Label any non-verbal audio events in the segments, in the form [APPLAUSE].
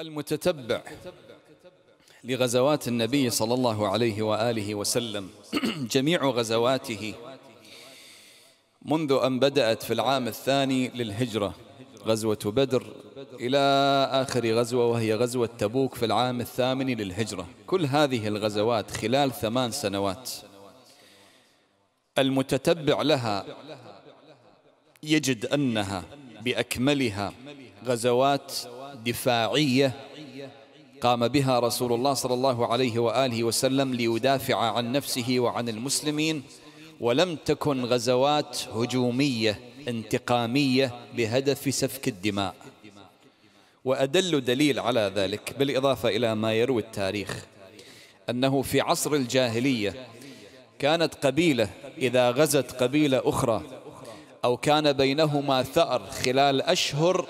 المتتبع لغزوات النبي صلى الله عليه وآله وسلم [CLEARS THROAT] جميع غزواته منذ أن بدأت في العام الثاني للهجرة غزوة بدر إلى آخر غزوة وهي غزوة تبوك في العام الثامن للهجرة كل هذه الغزوات خلال ثمان سنوات المتتبع لها يجد أنها بأكملها غزوات دفاعية قام بها رسول الله صلى الله عليه وآله وسلم ليدافع عن نفسه وعن المسلمين ولم تكن غزوات هجومية انتقامية بهدف سفك الدماء وأدل دليل على ذلك بالإضافة إلى ما يروي التاريخ أنه في عصر الجاهلية كانت قبيلة إذا غزت قبيلة أخرى أو كان بينهما ثأر خلال أشهر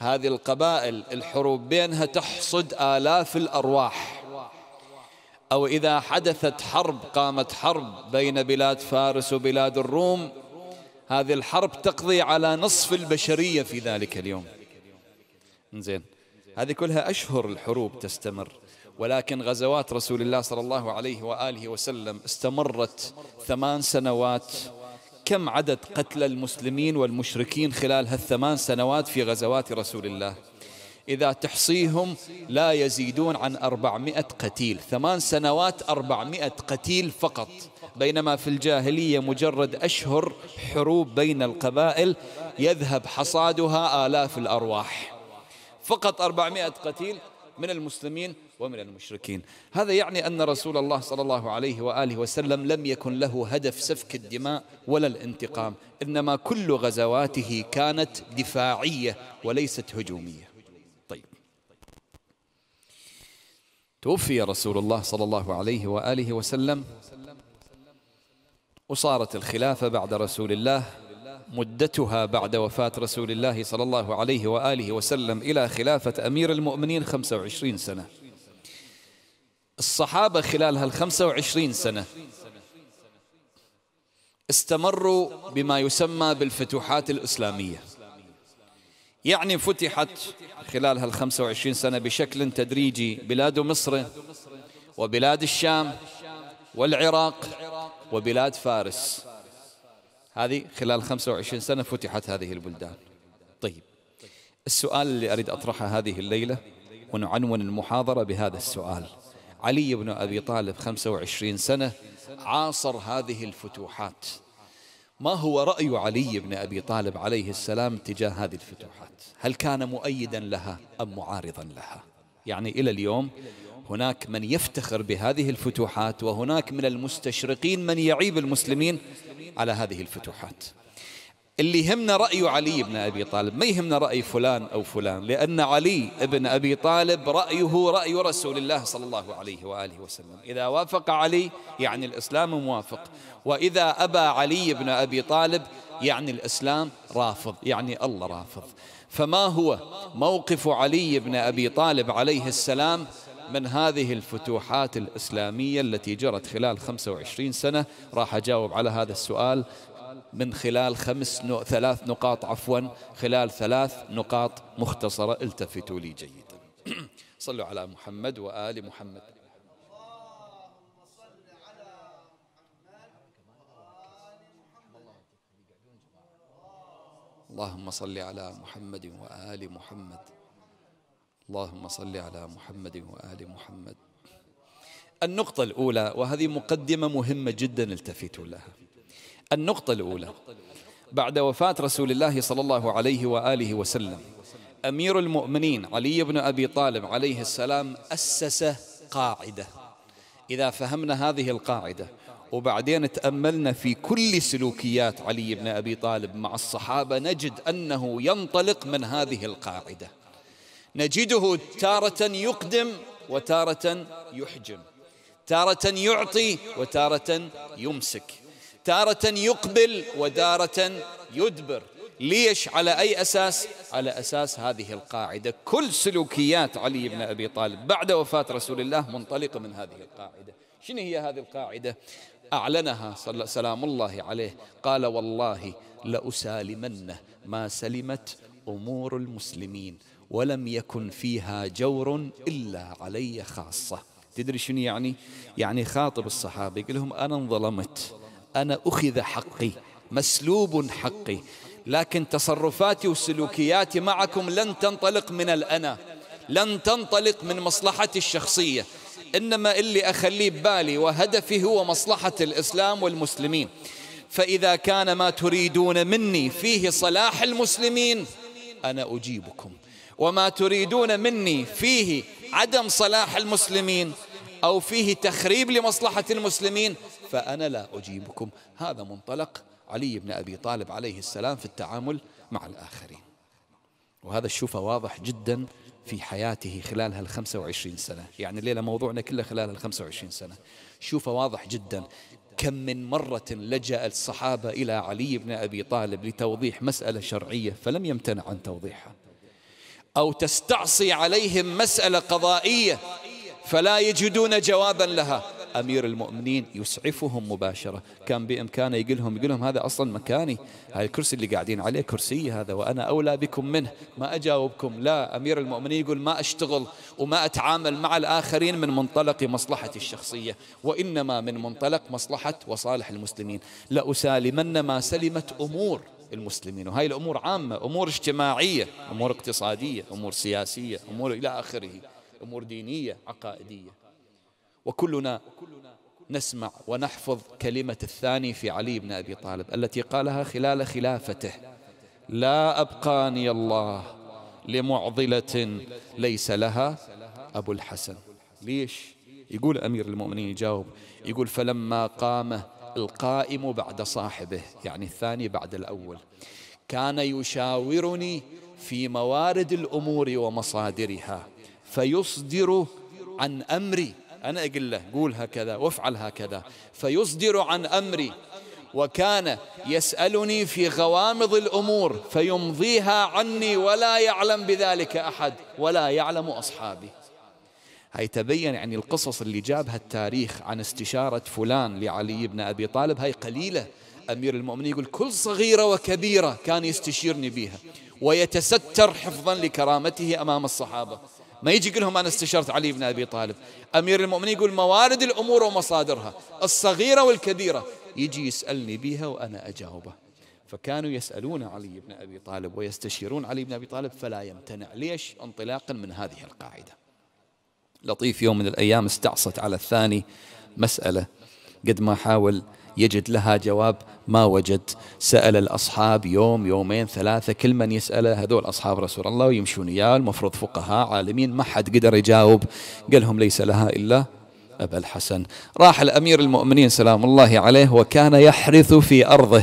هذه القبائل الحروب بينها تحصد آلاف الأرواح أو إذا حدثت حرب قامت حرب بين بلاد فارس وبلاد الروم هذه الحرب تقضي على نصف البشرية في ذلك اليوم زين هذه كلها أشهر الحروب تستمر ولكن غزوات رسول الله صلى الله عليه وآله وسلم استمرت ثمان سنوات كم عدد قتلى المسلمين والمشركين خلال هالثمان سنوات في غزوات رسول الله إذا تحصيهم لا يزيدون عن أربعمائة قتيل ثمان سنوات أربعمائة قتيل فقط بينما في الجاهلية مجرد أشهر حروب بين القبائل يذهب حصادها آلاف الأرواح فقط أربعمائة قتيل من المسلمين ومن المشركين هذا يعني أن رسول الله صلى الله عليه وآله وسلم لم يكن له هدف سفك الدماء ولا الانتقام إنما كل غزواته كانت دفاعية وليست هجومية طيب توفي رسول الله صلى الله عليه وآله وسلم وصارت الخلافة بعد رسول الله مدتها بعد وفاة رسول الله صلى الله عليه وآله وسلم إلى خلافة أمير المؤمنين 25 سنة الصحابة خلال هالخمسة وعشرين سنة استمروا بما يسمى بالفتوحات الإسلامية يعني فتحت خلال هالخمسة وعشرين سنة بشكل تدريجي بلاد مصر وبلاد الشام والعراق وبلاد فارس هذه خلال وعشرين سنة فتحت هذه البلدان طيب السؤال اللي أريد أطرحه هذه الليلة ونعنون المحاضرة بهذا السؤال علي بن أبي طالب 25 سنة عاصر هذه الفتوحات ما هو رأي علي بن أبي طالب عليه السلام تجاه هذه الفتوحات هل كان مؤيدا لها أم معارضا لها يعني إلى اليوم هناك من يفتخر بهذه الفتوحات وهناك من المستشرقين من يعيب المسلمين على هذه الفتوحات اللي يهمنا رأي علي بن أبي طالب ما يهمنا رأي فلان أو فلان لأن علي بن أبي طالب رأيه رأي رسول الله صلى الله عليه وآله وسلم إذا وافق علي يعني الإسلام موافق وإذا أبى علي بن أبي طالب يعني الإسلام رافض يعني الله رافض فما هو موقف علي بن أبي طالب عليه السلام من هذه الفتوحات الإسلامية التي جرت خلال 25 سنة راح أجاوب على هذا السؤال من خلال خمس نو... ثلاث نقاط عفوا خلال ثلاث نقاط مختصرة التفتوا لي جيدا [CLEARS THROAT] صلوا على محمد وآل محمد اللهم صل على محمد وآل محمد اللهم صل على محمد وآل محمد النقطة الأولى وهذه مقدمة مهمة جدا التفتوا لها النقطة الأولى بعد وفاة رسول الله صلى الله عليه وآله وسلم أمير المؤمنين علي بن أبي طالب عليه السلام أسس قاعدة إذا فهمنا هذه القاعدة وبعدين تأملنا في كل سلوكيات علي بن أبي طالب مع الصحابة نجد أنه ينطلق من هذه القاعدة نجده تارة يقدم وتارة يحجم تارة يعطي وتارة يمسك تارة يقبل ودارة يدبر ليش على أي أساس على أساس هذه القاعدة كل سلوكيات علي بن أبي طالب بعد وفاة رسول الله منطلقة من هذه القاعدة شنو هي هذه القاعدة أعلنها صلى سلام الله عليه قال والله لأسالمنه ما سلمت أمور المسلمين ولم يكن فيها جور إلا علي خاصة تدري شنو يعني يعني خاطب الصحابة يقول لهم أنا انظلمت أنا أخذ حقي مسلوب حقي لكن تصرفاتي وسلوكياتي معكم لن تنطلق من الأنا لن تنطلق من مصلحتي الشخصية إنما اللي أخليه ببالي وهدفي هو مصلحة الإسلام والمسلمين فإذا كان ما تريدون مني فيه صلاح المسلمين أنا أجيبكم وما تريدون مني فيه عدم صلاح المسلمين أو فيه تخريب لمصلحة المسلمين فأنا لا أجيبكم هذا منطلق علي بن أبي طالب عليه السلام في التعامل مع الآخرين وهذا الشوفه واضح جدا في حياته خلال هال 25 سنة يعني الليلة موضوعنا كله خلال هال 25 سنة شوفه واضح جدا كم من مرة لجأ الصحابة إلى علي بن أبي طالب لتوضيح مسألة شرعية فلم يمتنع عن توضيحها أو تستعصي عليهم مسألة قضائية فلا يجدون جوابا لها أمير المؤمنين يسعفهم مباشرة كان بإمكانه يقول لهم يقول لهم هذا أصلا مكاني هذا الكرسي اللي قاعدين عليه كرسي هذا وأنا أولى بكم منه ما أجاوبكم لا أمير المؤمنين يقول ما أشتغل وما أتعامل مع الآخرين من منطلق مصلحتي الشخصية وإنما من منطلق مصلحة وصالح المسلمين لأسالمن ما سلمت أمور المسلمين وهي الأمور عامة أمور اجتماعية أمور اقتصادية أمور سياسية أمور إلى آخره أمور دينية عقائدية وكلنا نسمع ونحفظ كلمة الثاني في علي بن أبي طالب التي قالها خلال خلافته لا أبقاني الله لمعضلة ليس لها أبو الحسن ليش؟ يقول أمير المؤمنين يجاوب يقول فلما قام القائم بعد صاحبه يعني الثاني بعد الأول كان يشاورني في موارد الأمور ومصادرها فيصدر عن أمري أنا أقول له قول هكذا وافعل هكذا فيصدر عن أمري وكان يسألني في غوامض الأمور فيمضيها عني ولا يعلم بذلك أحد ولا يعلم أصحابي هاي تبين يعني القصص اللي جابها التاريخ عن استشارة فلان لعلي بن أبي طالب هاي قليلة أمير المؤمنين يقول كل صغيرة وكبيرة كان يستشيرني بها ويتستر حفظا لكرامته أمام الصحابة ما يجي يقول لهم أنا استشرت علي بن أبي طالب أمير المؤمنين يقول موارد الأمور ومصادرها الصغيرة والكبيرة يجي يسألني بها وأنا أجاوبه فكانوا يسألون علي بن أبي طالب ويستشيرون علي بن أبي طالب فلا يمتنع ليش انطلاقا من هذه القاعدة لطيف يوم من الأيام استعصت على الثاني مسألة قد ما حاول يجد لها جواب ما وجد سأل الأصحاب يوم يومين ثلاثة كل من يسأله هذول أصحاب رسول الله ويمشون إياه المفروض فقهاء عالمين ما حد قدر يجاوب قال لهم ليس لها إلا أبا الحسن راح الأمير المؤمنين سلام الله عليه وكان يحرث في أرضه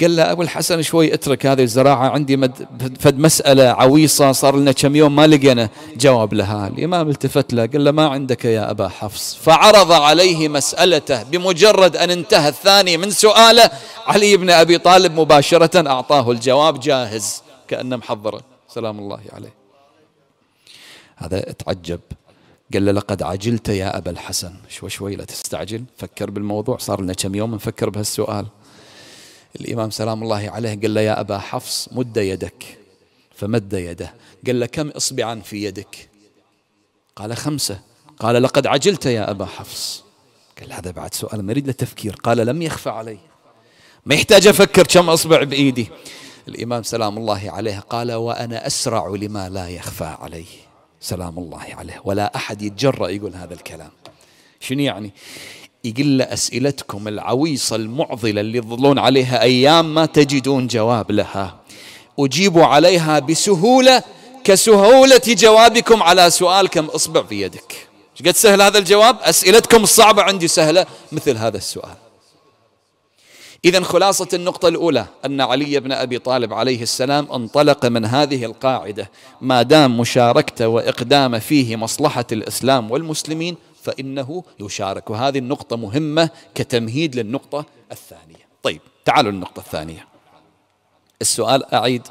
قال له أبو الحسن شوي اترك هذه الزراعة عندي مد فد مسألة عويصة صار لنا كم يوم ما لقينا جواب لها الإمام التفت له قال له ما عندك يا أبا حفص فعرض عليه مسألته بمجرد أن انتهى الثاني من سؤاله علي بن أبي طالب مباشرة أعطاه الجواب جاهز كأنه محضره سلام الله عليه هذا اتعجب قال له لقد عجلت يا أبا الحسن شوي شوي لا تستعجل فكر بالموضوع صار لنا كم يوم نفكر بهالسؤال الإمام سلام الله عليه قال له يا أبا حفص مد يدك فمد يده قال له كم إصبعا في يدك قال خمسة قال لقد عجلت يا أبا حفص قال هذا بعد سؤال ما يريد له تفكير قال لم يخفى علي ما يحتاج أفكر كم أصبع بإيدي الإمام سلام الله عليه قال وأنا أسرع لما لا يخفى علي سلام الله عليه ولا أحد يتجرأ يقول هذا الكلام شنو يعني يقول له أسئلتكم العويصة المعضلة اللي تظلون عليها أيام ما تجدون جواب لها أجيبوا عليها بسهولة كسهولة جوابكم على سؤال كم إصبع في يدك قد سهل هذا الجواب أسئلتكم الصعبة عندي سهلة مثل هذا السؤال إذا خلاصة النقطة الأولى أن علي بن أبي طالب عليه السلام انطلق من هذه القاعدة ما دام مشاركته وإقدامه فيه مصلحة الإسلام والمسلمين فإنه يشارك وهذه النقطة مهمة كتمهيد للنقطة الثانية طيب تعالوا للنقطة الثانية السؤال أعيد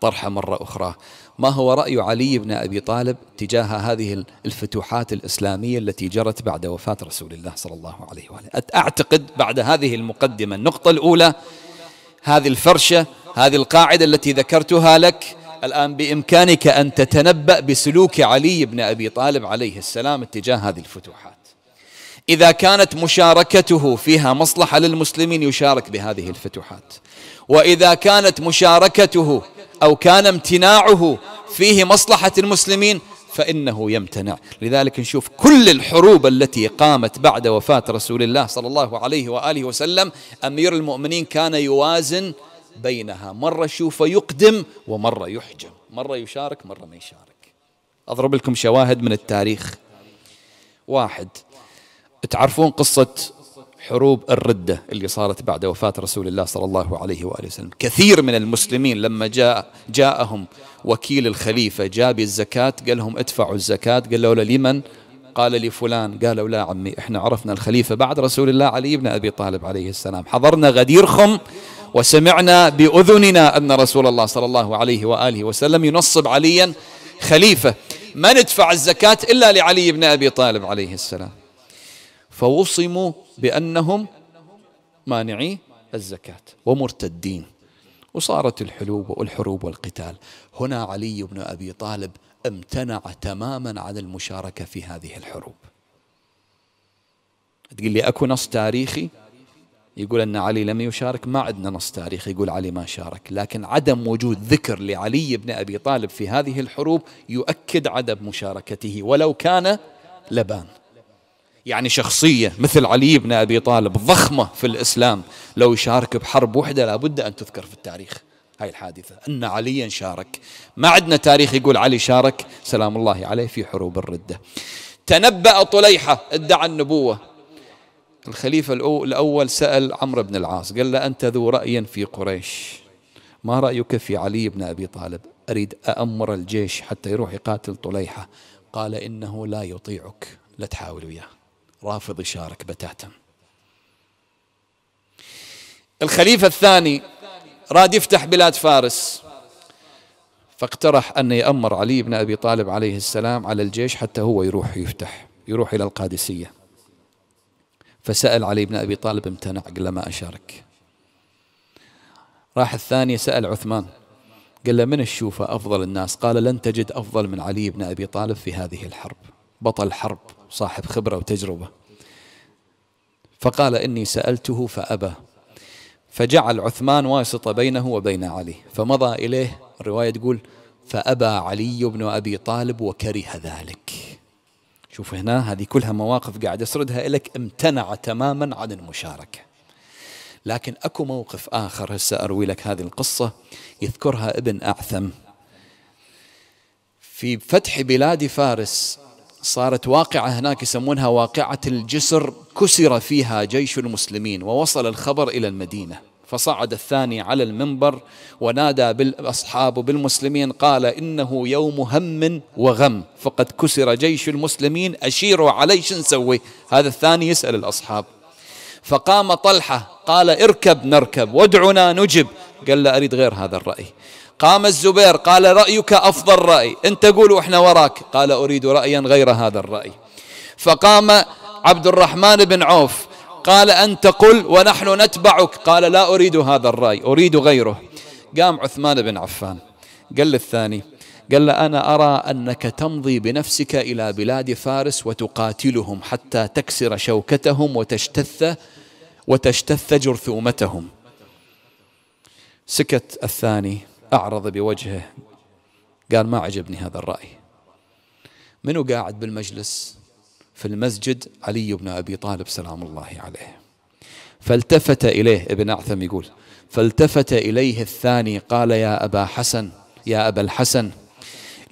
طرحه مرة أخرى ما هو رأي علي بن أبي طالب تجاه هذه الفتوحات الإسلامية التي جرت بعد وفاة رسول الله صلى الله عليه وآله أعتقد بعد هذه المقدمة النقطة الأولى هذه الفرشة هذه القاعدة التي ذكرتها لك الآن بإمكانك أن تتنبأ بسلوك علي بن أبي طالب عليه السلام اتجاه هذه الفتوحات إذا كانت مشاركته فيها مصلحة للمسلمين يشارك بهذه الفتوحات وإذا كانت مشاركته أو كان امتناعه فيه مصلحة المسلمين فإنه يمتنع لذلك نشوف كل الحروب التي قامت بعد وفاة رسول الله صلى الله عليه وآله وسلم أمير المؤمنين كان يوازن بينها مرة شوفه يقدم ومرة يحجم مرة يشارك مرة ما يشارك أضرب لكم شواهد من التاريخ واحد تعرفون قصة حروب الردة اللي صارت بعد وفاة رسول الله صلى الله عليه وآله وسلم كثير من المسلمين لما جاء جاءهم وكيل الخليفة جاب الزكاة قال لهم ادفعوا الزكاة قالوا له لمن قال لفلان قالوا لا عمي احنا عرفنا الخليفة بعد رسول الله علي بن أبي طالب عليه السلام حضرنا غديركم وسمعنا بأذننا أن رسول الله صلى الله عليه وآله وسلم ينصب عليا خليفة ما ندفع الزكاة إلا لعلي بن أبي طالب عليه السلام فوصموا بأنهم مانعي الزكاة ومرتدين وصارت الحلوب والحروب والقتال هنا علي بن أبي طالب امتنع تماما عن المشاركة في هذه الحروب تقول لي أكو نص تاريخي يقول أن علي لم يشارك ما عندنا نص تاريخ يقول علي ما شارك لكن عدم وجود ذكر لعلي بن أبي طالب في هذه الحروب يؤكد عدم مشاركته ولو كان لبان يعني شخصية مثل علي بن أبي طالب ضخمة في الإسلام لو يشارك بحرب وحدة لابد أن تذكر في التاريخ هاي الحادثة أن عليا شارك ما عندنا تاريخ يقول علي شارك سلام الله عليه في حروب الردة تنبأ طليحة ادعى النبوة الخليفة الأول سأل عمرو بن العاص قال له أنت ذو رأي في قريش ما رأيك في علي بن أبي طالب أريد أأمر الجيش حتى يروح يقاتل طليحة قال إنه لا يطيعك لا تحاول وياه رافض يشارك بتاتا الخليفة الثاني راد يفتح بلاد فارس فاقترح أن يأمر علي بن أبي طالب عليه السلام على الجيش حتى هو يروح يفتح يروح إلى القادسية فسأل علي بن أبي طالب امتنع قال له ما أشارك راح الثاني سأل عثمان قال له من تشوفه أفضل الناس قال لن تجد أفضل من علي بن أبي طالب في هذه الحرب بطل حرب صاحب خبرة وتجربة فقال إني سألته فأبى فجعل عثمان واسطة بينه وبين علي فمضى إليه الرواية تقول فأبى علي بن أبي طالب وكره ذلك شوف هنا هذه كلها مواقف قاعد أسردها لك امتنع تماما عن المشاركة لكن أكو موقف آخر هسه أروي لك هذه القصة يذكرها ابن أعثم في فتح بلاد فارس صارت واقعة هناك يسمونها واقعة الجسر كسر فيها جيش المسلمين ووصل الخبر إلى المدينة فصعد الثاني على المنبر ونادى بالاصحاب بالمسلمين قال انه يوم هم وغم فقد كسر جيش المسلمين اشيروا علي شو نسوي هذا الثاني يسال الاصحاب فقام طلحه قال اركب نركب وادعنا نجب قال لا اريد غير هذا الراي قام الزبير قال رايك افضل راي انت قول واحنا وراك قال اريد رايا غير هذا الراي فقام عبد الرحمن بن عوف قال أنت قل ونحن نتبعك قال لا أريد هذا الرأي أريد غيره قام عثمان بن عفان قال للثاني قال له أنا أرى أنك تمضي بنفسك إلى بلاد فارس وتقاتلهم حتى تكسر شوكتهم وتجتث وتجتث جرثومتهم سكت الثاني أعرض بوجهه قال ما عجبني هذا الرأي منو قاعد بالمجلس في المسجد علي بن أبي طالب سلام الله عليه فالتفت إليه ابن أعثم يقول فالتفت إليه الثاني قال يا أبا حسن يا أبا الحسن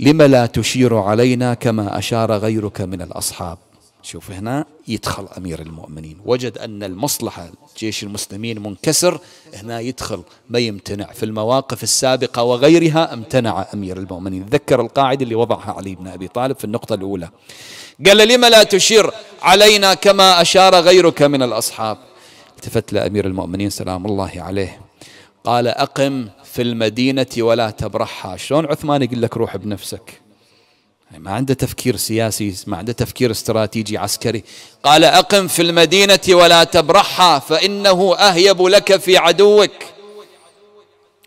لم لا تشير علينا كما أشار غيرك من الأصحاب شوف هنا يدخل أمير المؤمنين وجد أن المصلحة جيش المسلمين منكسر هنا يدخل ما يمتنع في المواقف السابقة وغيرها امتنع أمير المؤمنين ذكر القاعدة اللي وضعها علي بن أبي طالب في النقطة الأولى قال له لما لا تشير علينا كما أشار غيرك من الأصحاب التفت لأمير المؤمنين سلام الله عليه قال أقم في المدينة ولا تبرحها شلون عثمان يقول لك روح بنفسك يعني ما عنده تفكير سياسي ما عنده تفكير استراتيجي عسكري قال أقم في المدينة ولا تبرحها فإنه أهيب لك في عدوك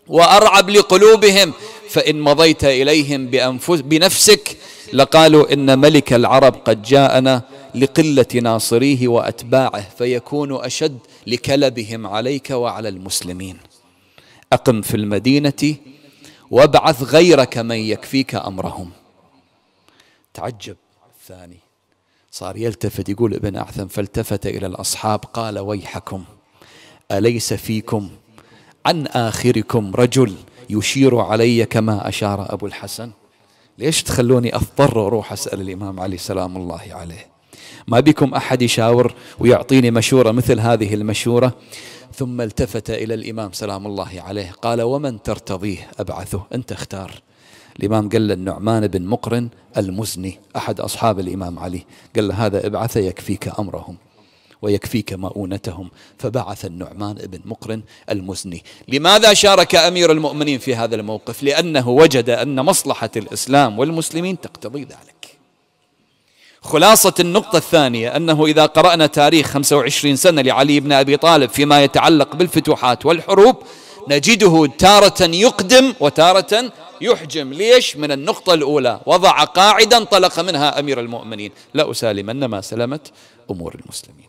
وأرعب لقلوبهم فإن مضيت إليهم بأنفس بنفسك لقالوا إن ملك العرب قد جاءنا لقلة ناصريه وأتباعه فيكون أشد لكلبهم عليك وعلى المسلمين أقم في المدينة وابعث غيرك من يكفيك أمرهم تعجب الثاني صار يلتفت يقول ابن أعثم فالتفت إلى الأصحاب قال ويحكم أليس فيكم عن آخركم رجل يشير علي كما أشار أبو الحسن ليش تخلوني أضطر أروح أسأل الإمام علي سلام الله عليه ما بكم أحد يشاور ويعطيني مشورة مثل هذه المشورة ثم التفت إلى الإمام سلام الله عليه قال ومن ترتضيه أبعثه أنت اختار الإمام قال له النعمان بن مقرن المزني أحد أصحاب الإمام علي قال له هذا ابعثه يكفيك أمرهم ويكفيك مؤونتهم فبعث النعمان بن مقرن المزني لماذا شارك أمير المؤمنين في هذا الموقف لأنه وجد أن مصلحة الإسلام والمسلمين تقتضي ذلك خلاصة النقطة الثانية أنه إذا قرأنا تاريخ 25 سنة لعلي بن أبي طالب فيما يتعلق بالفتوحات والحروب نجده تارة يقدم وتارة يحجم ليش من النقطة الأولى وضع قاعدة انطلق منها أمير المؤمنين لا أسالمن ما سلمت أمور المسلمين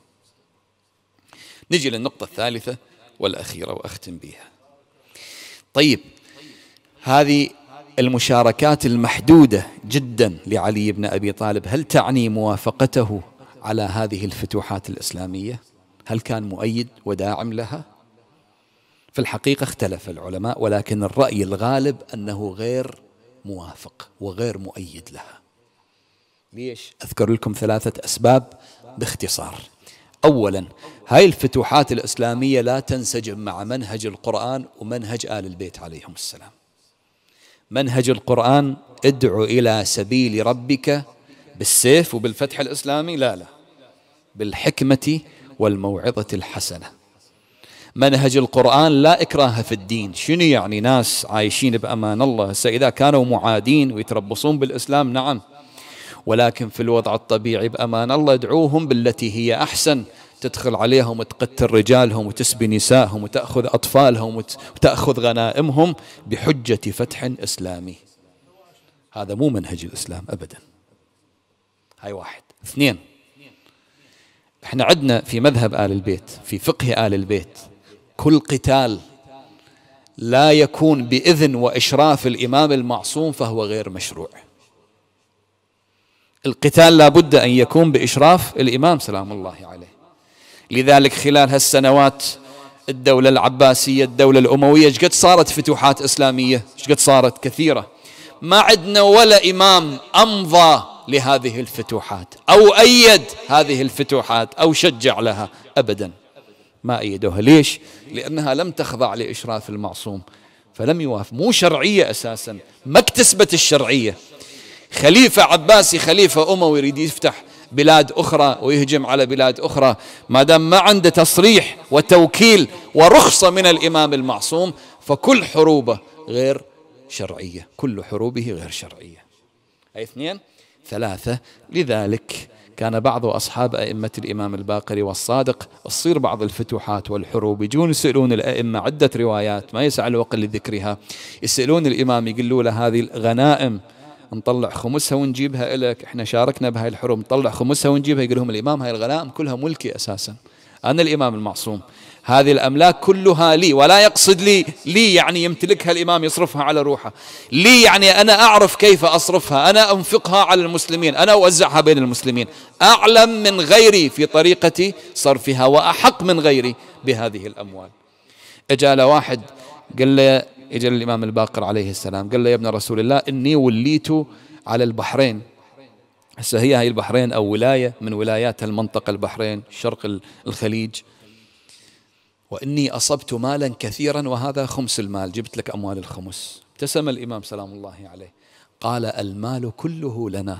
نجي للنقطة الثالثة والأخيرة وأختم بها طيب هذه المشاركات المحدودة جدا لعلي بن أبي طالب هل تعني موافقته على هذه الفتوحات الإسلامية؟ هل كان مؤيد وداعم لها؟ في الحقيقة اختلف العلماء ولكن الرأي الغالب أنه غير موافق وغير مؤيد لها ليش؟ أذكر لكم ثلاثة أسباب باختصار أولا هاي الفتوحات الإسلامية لا تنسجم مع منهج القرآن ومنهج آل البيت عليهم السلام منهج القرآن ادعو إلى سبيل ربك بالسيف وبالفتح الإسلامي لا لا بالحكمة والموعظة الحسنة منهج القرآن لا إكراه في الدين شنو يعني ناس عايشين بأمان الله إذا كانوا معادين ويتربصون بالإسلام نعم ولكن في الوضع الطبيعي بأمان الله ادعوهم بالتي هي أحسن تدخل عليهم وتقتل رجالهم وتسبي نسائهم وتأخذ أطفالهم وتأخذ غنائمهم بحجة فتح إسلامي هذا مو منهج الإسلام أبدا هاي واحد اثنين احنا عندنا في مذهب آل البيت في فقه آل البيت كل قتال لا يكون بإذن وإشراف الإمام المعصوم فهو غير مشروع القتال لا بد أن يكون بإشراف الإمام سلام الله عليه لذلك خلال هالسنوات الدولة العباسية الدولة الأموية ايش قد صارت فتوحات إسلامية ايش قد صارت كثيرة ما عندنا ولا إمام أمضى لهذه الفتوحات أو أيد هذه الفتوحات أو شجع لها أبدا ما أيدوها ليش؟ لأنها لم تخضع لإشراف المعصوم فلم يوافق مو شرعية أساسا ما اكتسبت الشرعية خليفة عباسي خليفة أموي يريد يفتح بلاد أخرى ويهجم على بلاد أخرى ما دام ما عنده تصريح وتوكيل ورخصة من الإمام المعصوم فكل حروبه غير شرعية كل حروبه غير شرعية أي اثنين ثلاثة لذلك كان بعض أصحاب أئمة الإمام الباقر والصادق تصير بعض الفتوحات والحروب يجون يسألون الأئمة عدة روايات ما يسعى الوقت لذكرها يسألون الإمام يقولوا له هذه الغنائم نطلع خمسها ونجيبها لك إحنا شاركنا بهاي الحروب نطلع خمسها ونجيبها يقول لهم الإمام هاي الغنائم كلها ملكي أساسا أنا الإمام المعصوم هذه الأملاك كلها لي ولا يقصد لي لي يعني يمتلكها الإمام يصرفها على روحه لي يعني أنا أعرف كيف أصرفها أنا أنفقها على المسلمين أنا أوزعها بين المسلمين أعلم من غيري في طريقة صرفها وأحق من غيري بهذه الأموال اجى واحد قال له اجى الإمام الباقر عليه السلام قال له يا ابن رسول الله إني وليت على البحرين هسه هي هاي البحرين أو ولاية من ولايات المنطقة البحرين شرق الخليج وإني أصبت مالا كثيرا وهذا خمس المال جبت لك أموال الخمس ابتسم الإمام سلام الله عليه قال المال كله لنا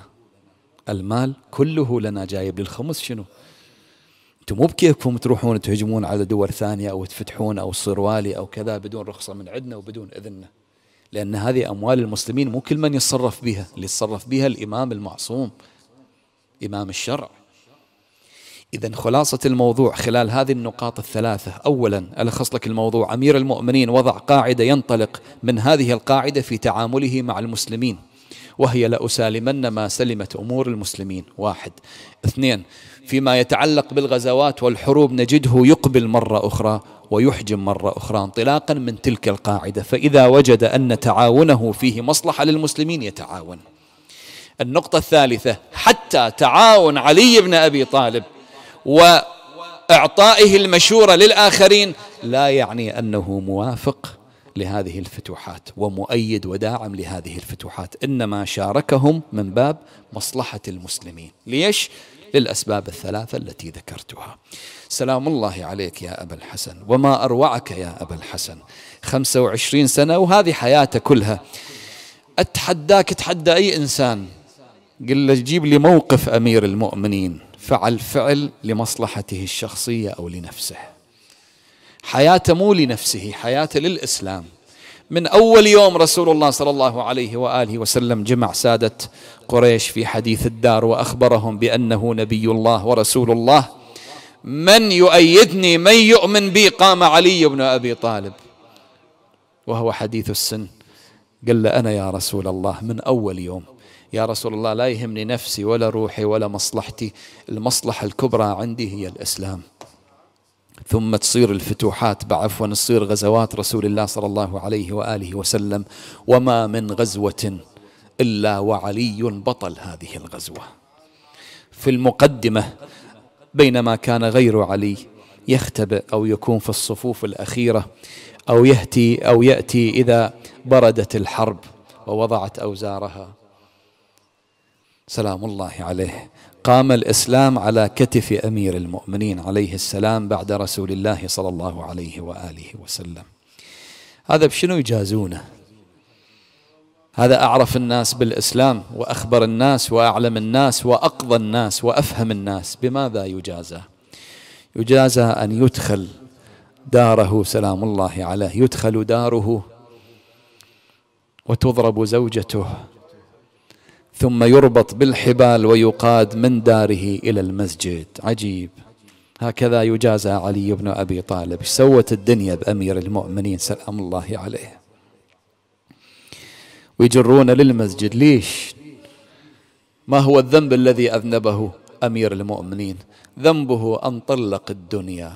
المال كله لنا جايب للخمس شنو انتم مو بكيفكم تروحون تهجمون على دول ثانيه او تفتحون او تصير والي او كذا بدون رخصه من عندنا وبدون اذننا لان هذه اموال المسلمين مو كل من يتصرف بها اللي يتصرف بها الامام المعصوم امام الشرع إذا خلاصة الموضوع خلال هذه النقاط الثلاثة أولا ألخص لك الموضوع أمير المؤمنين وضع قاعدة ينطلق من هذه القاعدة في تعامله مع المسلمين وهي لأسالمن ما سلمت أمور المسلمين واحد اثنين فيما يتعلق بالغزوات والحروب نجده يقبل مرة أخرى ويحجم مرة أخرى انطلاقا من تلك القاعدة فإذا وجد أن تعاونه فيه مصلحة للمسلمين يتعاون النقطة الثالثة حتى تعاون علي بن أبي طالب وإعطائه المشورة للآخرين لا يعني أنه موافق لهذه الفتوحات ومؤيد وداعم لهذه الفتوحات إنما شاركهم من باب مصلحة المسلمين ليش؟ للأسباب الثلاثة التي ذكرتها سلام الله عليك يا أبا الحسن وما أروعك يا أبا الحسن 25 سنة وهذه حياته كلها أتحداك أتحدى أي إنسان قل له جيب لي موقف أمير المؤمنين فعل فعل لمصلحته الشخصية أو لنفسه حياته مو لنفسه حياته للإسلام من أول يوم رسول الله صلى الله عليه وآله وسلم جمع سادة قريش في حديث الدار وأخبرهم بأنه نبي الله ورسول الله من يؤيدني من يؤمن بي قام علي بن أبي طالب وهو حديث السن قال له أنا يا رسول الله من أول يوم يا رسول الله لا يهمني نفسي ولا روحي ولا مصلحتي المصلحة الكبرى عندي هي الإسلام ثم تصير الفتوحات بعفوا تصير غزوات رسول الله صلى الله عليه وآله وسلم وما من غزوة إلا وعلي بطل هذه الغزوة في المقدمة بينما كان غير علي يختبئ أو يكون في الصفوف الأخيرة أو يأتي أو يأتي إذا بردت الحرب ووضعت أوزارها سلام الله عليه قام الاسلام على كتف امير المؤمنين عليه السلام بعد رسول الله صلى الله عليه واله وسلم. هذا بشنو يجازونه؟ هذا اعرف الناس بالاسلام واخبر الناس واعلم الناس واقضى الناس وافهم الناس بماذا يجازى؟ يجازى ان يدخل داره سلام الله عليه يدخل داره وتضرب زوجته ثم يربط بالحبال ويقاد من داره إلى المسجد عجيب هكذا يجازى علي بن أبي طالب سوت الدنيا بأمير المؤمنين سلام الله عليه ويجرون للمسجد ليش ما هو الذنب الذي أذنبه أمير المؤمنين ذنبه أن طلق الدنيا